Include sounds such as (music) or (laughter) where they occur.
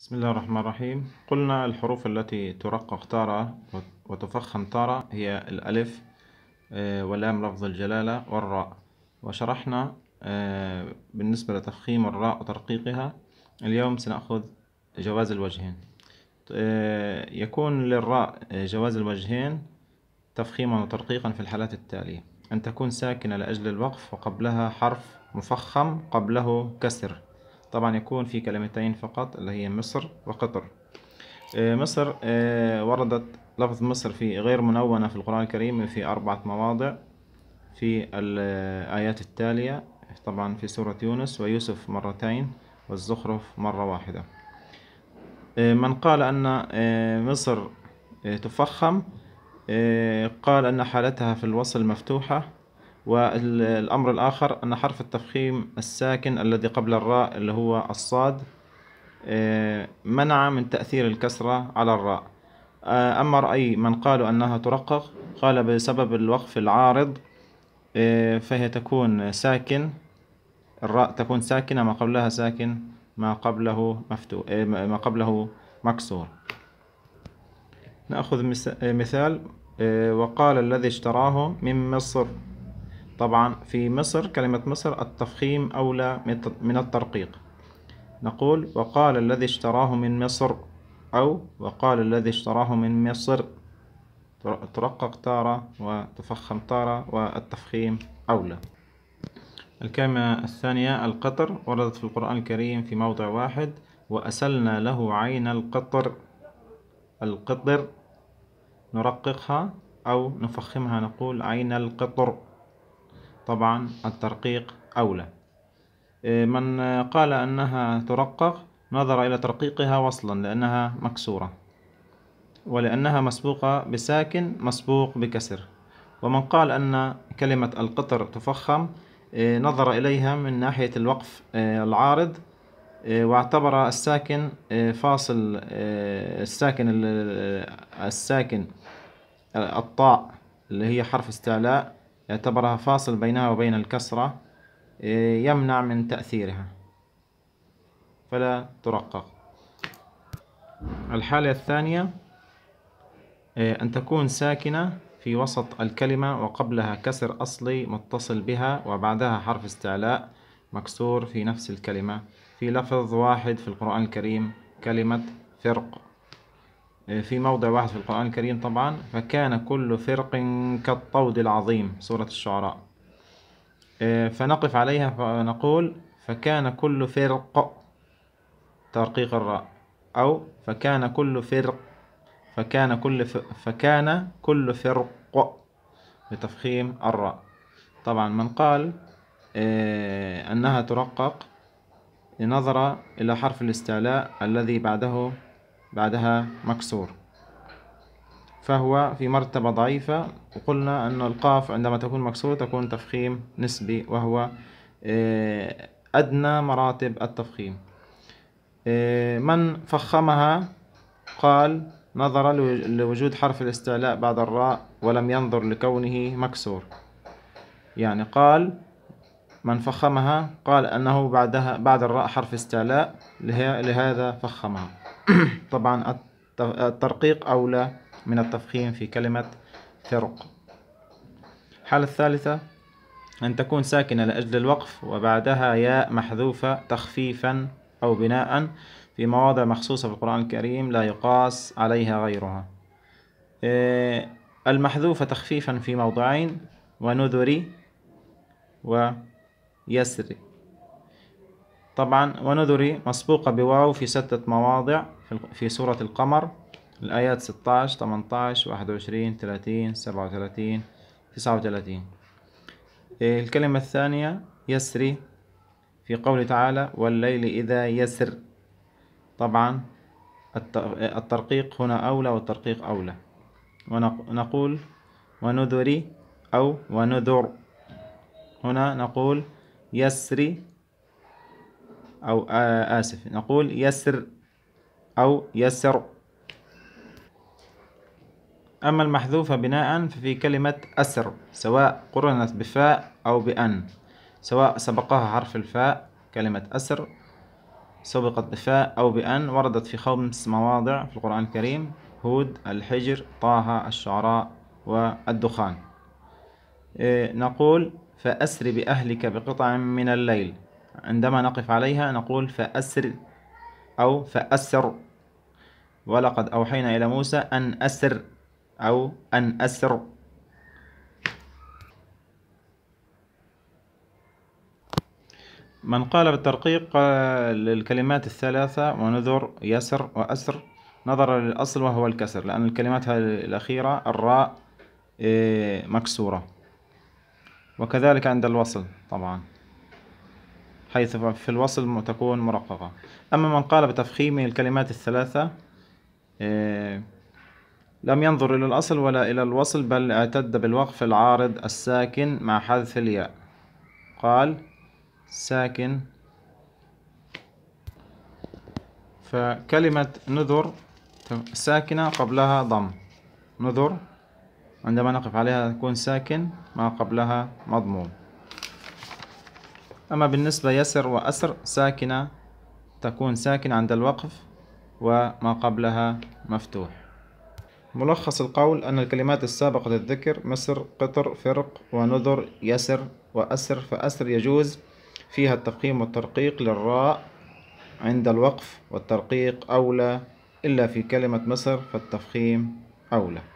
بسم الله الرحمن الرحيم قلنا الحروف التي ترقق تارة وتفخم تارة هي الألف آه، واللام لفظ الجلالة والراء وشرحنا آه، بالنسبة لتفخيم الراء وترقيقها اليوم سنأخذ جواز الوجهين آه، يكون للراء جواز الوجهين تفخيما وترقيقا في الحالات التالية أن تكون ساكنة لأجل الوقف وقبلها حرف مفخم قبله كسر طبعا يكون في كلمتين فقط اللي هي مصر وقطر آه، مصر آه، وردت لفظ مصر في غير منونة في القرآن الكريم في أربعة مواضع في الآيات آه، التالية طبعا في سورة يونس ويوسف مرتين والزخرف مرة واحدة من قال أن مصر تفخم قال أن حالتها في الوصل مفتوحة والأمر الآخر أن حرف التفخيم الساكن الذي قبل الراء اللي هو الصاد آه، منع من تأثير الكسرة على الراء آه، أما رأي من قالوا أنها ترقق قال بسبب الوقف العارض آه، فهي تكون ساكن الراء تكون ساكنة ما قبلها ساكن ما قبله مفتو ما قبله مكسور نأخذ مثال وقال الذي اشتراه من مصر طبعا في مصر كلمة مصر التفخيم أولى من الترقيق نقول وقال الذي اشتراه من مصر أو وقال الذي اشتراه من مصر ترقق تارة وتفخم تارة والتفخيم أولى الكلمة الثانية القطر وردت في القرآن الكريم في موضع واحد وأسلنا له عين القطر القطر نرققها أو نفخمها نقول عين القطر طبعا الترقيق أولى إيه، من قال أنها ترقق نظر إلى ترقيقها وصلا لأنها مكسورة ولأنها مسبوقة بساكن مسبوق بكسر ومن قال أن كلمة القطر تفخم إيه، نظر إليها من ناحية الوقف إيه، العارض واعتبر الساكن فاصل الساكن الساكن الطاء اللي هي حرف استعلاء يعتبرها فاصل بينها وبين الكسرة إيه، يمنع من تأثيرها فلا ترقق الحالة الثانية إيه، أن تكون ساكنة في وسط الكلمة وقبلها كسر أصلي متصل بها وبعدها حرف استعلاء مكسور في نفس الكلمة في لفظ واحد في القرآن الكريم كلمة فرق في موضع واحد في القرآن الكريم طبعا فكان كل فرق كالطود العظيم سورة الشعراء آه، فنقف عليها فنقول فكان كل فرق ترقيق الراء أو فكان كل فرق فكان كل فكان كل فرق بتفخيم الراء طبعا من قال آه، أنها ترقق نظرة إلى حرف الاستعلاء الذي بعده بعدها مكسور فهو في مرتبة ضعيفة وقلنا أن القاف عندما تكون مكسورة تكون تفخيم نسبي وهو آه، أدنى مراتب التفخيم آه، من فخمها قال نظر لوجود حرف الاستعلاء بعد الراء ولم ينظر لكونه مكسور يعني قال من فخمها قال أنه بعدها بعد الراء حرف استعلاء لهذا فخمها (clears throat) طبعا الترقيق أولى من التفخيم في كلمة ثرق الحالة الثالثة أن تكون ساكنة لأجل الوقف وبعدها ياء محذوفة تخفيفا أو بناء في مواضع مخصوصة في القرآن الكريم لا يقاس عليها غيرها إيه، المحذوفة تخفيفا في موضعين ونذري و يسري طبعا ونذري مسبوقة بواو في ستة مواضع في سورة القمر الآيات 16 18 21 30 37 39 الكلمة الثانية يسري في قوله تعالى والليل إذا يسر طبعا الترقيق هنا أولى والترقيق أولى ونقول ونذري أو ونذر هنا نقول يسري أو آسف نقول يسر أو يسر أما المحذوفة بناء ففي كلمة أسر سواء قرنت بفاء أو بأن سواء سبقها حرف الفاء كلمة أسر سبقت بفاء أو بأن وردت في خمس مواضع في القرآن الكريم هود الحجر طه الشعراء والدخان إيه، نقول فأسر بأهلك بقطع من الليل عندما نقف عليها نقول فأسر أو فأسر ولقد أوحينا إلى موسى أن أسر أو أن أسر من قال بالترقيق للكلمات الثلاثة ونذر يسر وأسر نظر للأصل وهو الكسر لأن الكلمات الأخيرة الراء إيه، مكسورة وكذلك عند الوصل طبعا حيث في الوصل تكون مرققة أما من قال بتفخيم الكلمات الثلاثة إيه، لم ينظر إلى الأصل ولا إلى الوصل بل اعتد بالوقف العارض الساكن مع حذف الياء قال ساكن فكلمة نذر ساكنة قبلها ضم نذر عندما نقف عليها تكون ساكن ما قبلها مضموم أما بالنسبة يسر وأسر ساكنة تكون ساكنة عند الوقف وما قبلها مفتوح ملخص القول أن الكلمات السابقة للذكر مصر قطر فرق ونذر يسر وأسر فأسر يجوز فيها التفخيم والترقيق للراء عند الوقف والترقيق أولى إلا في كلمة مصر فالتفخيم أولى